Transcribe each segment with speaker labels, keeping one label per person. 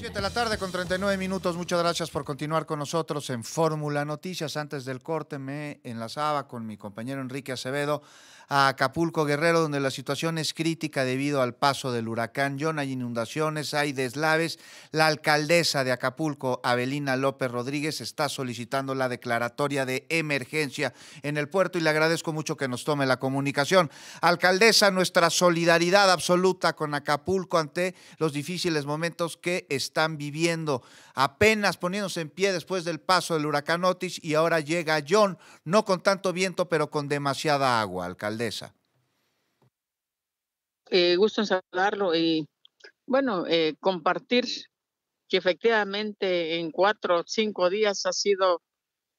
Speaker 1: Siete de la tarde con 39 minutos. Muchas gracias por continuar con nosotros en Fórmula Noticias. Antes del corte me enlazaba con mi compañero Enrique Acevedo a Acapulco Guerrero, donde la situación es crítica debido al paso del huracán John. Hay inundaciones, hay deslaves. La alcaldesa de Acapulco, Abelina López Rodríguez, está solicitando la declaratoria de emergencia en el puerto y le agradezco mucho que nos tome la comunicación. Alcaldesa, nuestra solidaridad absoluta con Acapulco ante los difíciles momentos que está están viviendo, apenas poniéndose en pie después del paso del huracán Otis y ahora llega John, no con tanto viento, pero con demasiada agua, alcaldesa.
Speaker 2: Eh, gusto en saludarlo y bueno, eh, compartir que efectivamente en cuatro o cinco días ha sido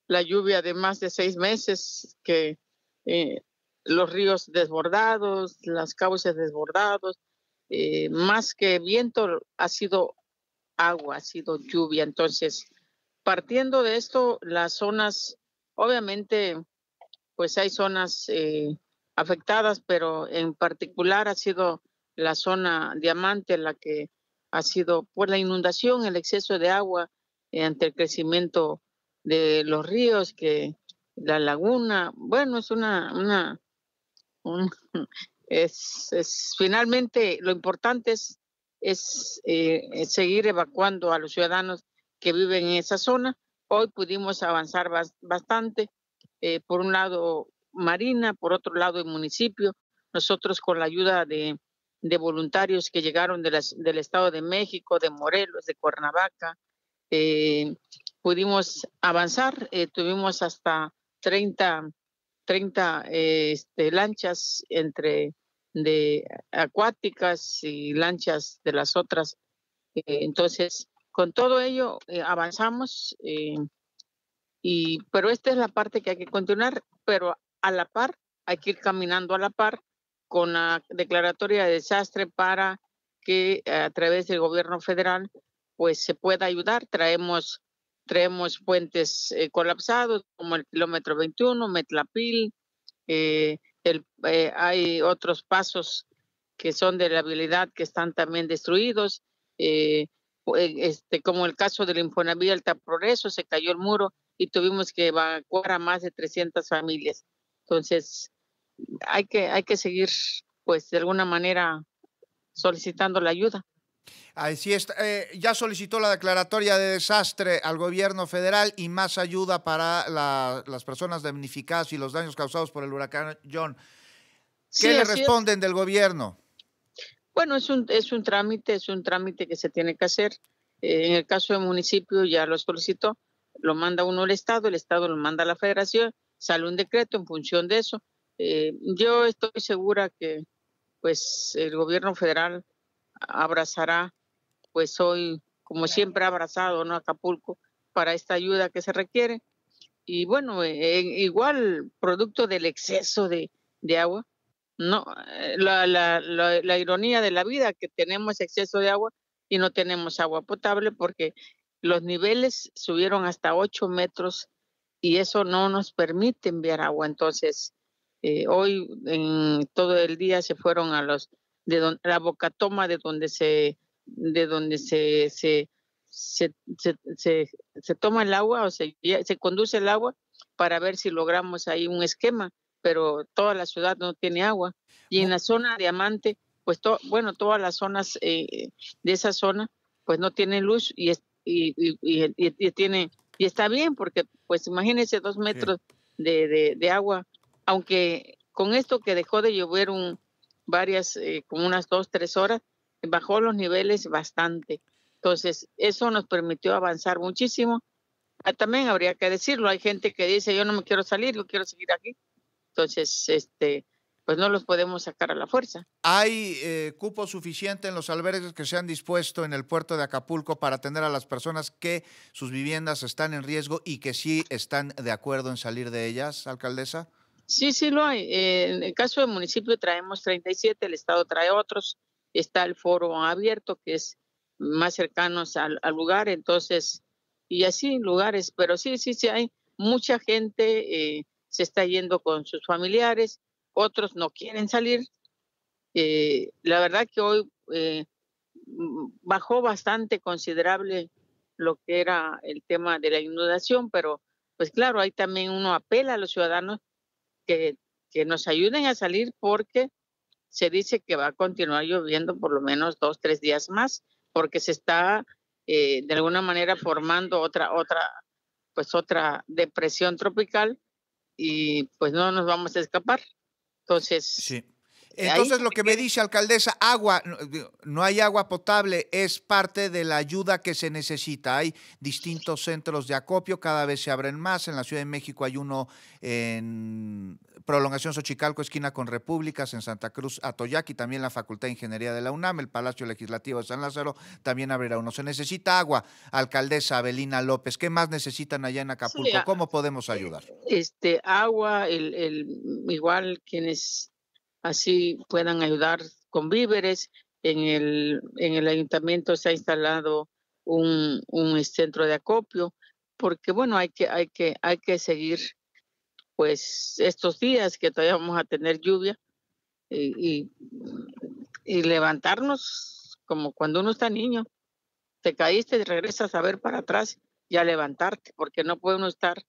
Speaker 2: la lluvia de más de seis meses, que eh, los ríos desbordados, las cauces desbordados, más que viento ha sido agua, ha sido lluvia. Entonces, partiendo de esto, las zonas, obviamente, pues hay zonas eh, afectadas, pero en particular ha sido la zona diamante la que ha sido por pues, la inundación, el exceso de agua ante el crecimiento de los ríos, que la laguna, bueno, es una, es, es, finalmente lo importante es es eh, eh, seguir evacuando a los ciudadanos que viven en esa zona. Hoy pudimos avanzar bastante, eh, por un lado Marina, por otro lado el municipio, nosotros con la ayuda de, voluntarios que llegaron del Estado de México, de Morelos, de Cuernavaca, pudimos avanzar, tuvimos hasta 30, 30 este, lanchas entre de acuáticas y lanchas de las otras. Eh, entonces, con todo ello eh, avanzamos, eh, y, pero esta es la parte que hay que continuar, pero a la par, hay que ir caminando a la par con la declaratoria de desastre para que a través del gobierno federal pues se pueda ayudar. Traemos, traemos puentes colapsados como el kilómetro 21, Metlapil, el, eh, hay otros pasos que son de la habilidad que están también destruidos, eh, e, este, como el caso del Infonavit Alta Progreso, se cayó el muro y tuvimos que evacuar a más de 300 familias. Entonces, hay que, hay que seguir, pues, de alguna manera solicitando la ayuda. Así está, eh,
Speaker 1: ya solicitó la declaratoria de desastre al gobierno federal y más ayuda para las personas damnificadas y los daños causados por el huracán John. ¿Qué le responden del gobierno?
Speaker 2: Bueno, es un, es un trámite, es un trámite que se tiene que hacer. Eh, en el caso del municipio ya lo solicitó, lo manda uno al Estado, el Estado lo manda a la Federación, sale un decreto en función de eso. Eh, yo estoy segura que pues el gobierno federal abrazará, pues hoy, como siempre ha abrazado, ¿no? Acapulco, para esta ayuda que se requiere. Y bueno, e, e, igual, producto del exceso de, agua, no, eh, la, ironía de la vida, que tenemos exceso de agua y no tenemos agua potable porque los niveles subieron hasta 8 metros y eso no nos permite enviar agua. Entonces, eh, hoy en todo el día se fueron a los de la la toma de donde se, de donde se, se, toma el agua o se, se conduce el agua para ver si logramos ahí un esquema, pero toda la ciudad no tiene agua. Y en la zona diamante, pues bueno, todas las zonas eh, de esa zona, pues no tienen luz y, y, y, tiene, y está bien, porque pues imagínense dos metros de, de, de agua, aunque con esto que dejó de llover un, varias, eh, como unas dos, tres horas, bajó los niveles bastante. Entonces, eso nos permitió avanzar muchísimo. Ah, también habría que decirlo, hay gente que dice, yo no me quiero salir, yo quiero seguir aquí. Entonces, este, pues no los podemos sacar a la fuerza.
Speaker 1: ¿Hay eh, cupo suficiente en los albergues que se han dispuesto en el puerto de Acapulco para atender a las personas que sus viviendas están en riesgo y que sí están de acuerdo en salir de ellas, alcaldesa?
Speaker 2: Sí, sí lo hay. en el caso del municipio traemos 37, el Estado trae otros. Está el foro abierto, que es más cercano al, lugar, entonces, y así lugares, pero sí, sí, sí hay mucha gente, eh, se está yendo con sus familiares, otros no quieren salir. Eh, la verdad que hoy eh, bajó bastante considerable lo que era el tema de la inundación, pero pues claro, ahí también uno apela a los ciudadanos que, que nos ayuden a salir porque se dice que va a continuar lloviendo por lo menos dos, tres días más, porque se está eh, de alguna manera formando otra, otra, pues otra depresión tropical y pues no nos vamos a escapar. Entonces, sí. Entonces
Speaker 1: lo que me dice alcaldesa, agua, no hay agua potable, es parte de la ayuda que se necesita. Hay distintos centros de acopio, cada vez se abren más. En la Ciudad de México hay uno en Prolongación Xochicalco, esquina con Repúblicas, en Santa Cruz, y también la Facultad de Ingeniería de la UNAM, el Palacio Legislativo de San Lázaro, también abrirá uno. Se necesita agua, alcaldesa Abelina López. ¿Qué más necesitan allá en Acapulco? ¿Cómo podemos eh, ayudar?
Speaker 2: Este agua, el, el igual quienes así puedan ayudar con víveres. En el, ayuntamiento se ha instalado un, centro de acopio, porque bueno, hay que, hay que, hay que seguir pues estos días que todavía vamos a tener lluvia y, y levantarnos como cuando uno está niño. Te caíste y regresas a ver para atrás y a levantarte, porque no puede uno estar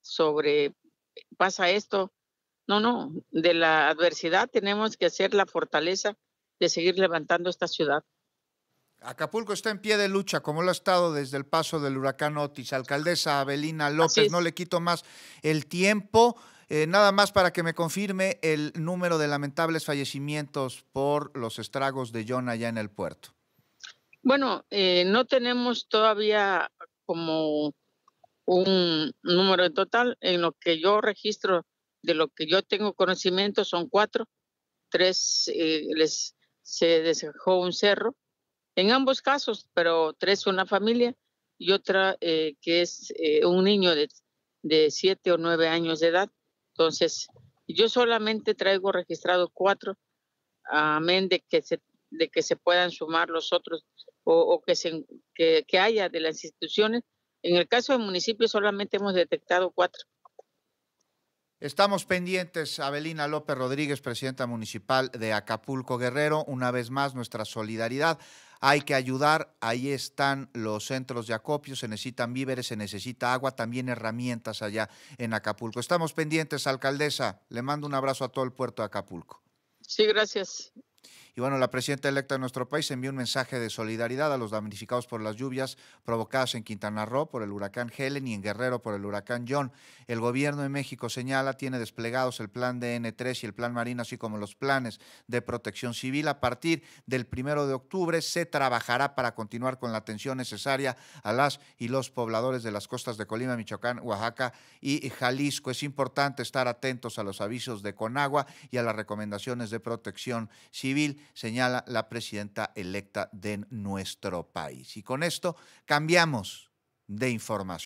Speaker 2: sobre, pasa esto, no, no, de la adversidad tenemos que hacer la fortaleza de seguir levantando esta ciudad. Acapulco está en pie de lucha,
Speaker 1: como lo ha estado desde el paso del huracán Otis. Alcaldesa Abelina López, no le quito más el tiempo. Eh, nada más para que me confirme el número de lamentables fallecimientos por los estragos de John allá en el puerto.
Speaker 2: Bueno, eh, no tenemos todavía como un número en total. En lo que yo registro de lo que yo tengo conocimiento, son cuatro. Tres eh, les se deshechó un cerro. En ambos casos, pero tres una familia y otra eh, que es eh, un niño de, siete o nueve años de edad. Entonces, yo solamente traigo registrados cuatro, amén de que se, de que se puedan sumar los otros o, que, se, que haya de las instituciones. En el caso del municipio solamente hemos detectado cuatro.
Speaker 1: Estamos pendientes, Abelina López Rodríguez, presidenta municipal de Acapulco Guerrero. Una vez más, nuestra solidaridad. Hay que ayudar, ahí están los centros de acopio, se necesitan víveres, se necesita agua, también herramientas allá en Acapulco. Estamos pendientes, alcaldesa. Le mando un abrazo a todo el puerto de Acapulco. Sí, gracias. Y bueno, la presidenta electa de nuestro país envió un mensaje de solidaridad a los damnificados por las lluvias provocadas en Quintana Roo por el huracán Helen y en Guerrero por el huracán John. El gobierno de México señala tiene desplegados el plan DN3 y el plan marino, así como los planes de protección civil. A partir del primero de octubre se trabajará para continuar con la atención necesaria a las y los pobladores de las costas de Colima, Michoacán, Oaxaca y Jalisco. Es importante estar atentos a los avisos de Conagua y a las recomendaciones de protección civil señala la presidenta electa de nuestro país. Y con esto cambiamos de información.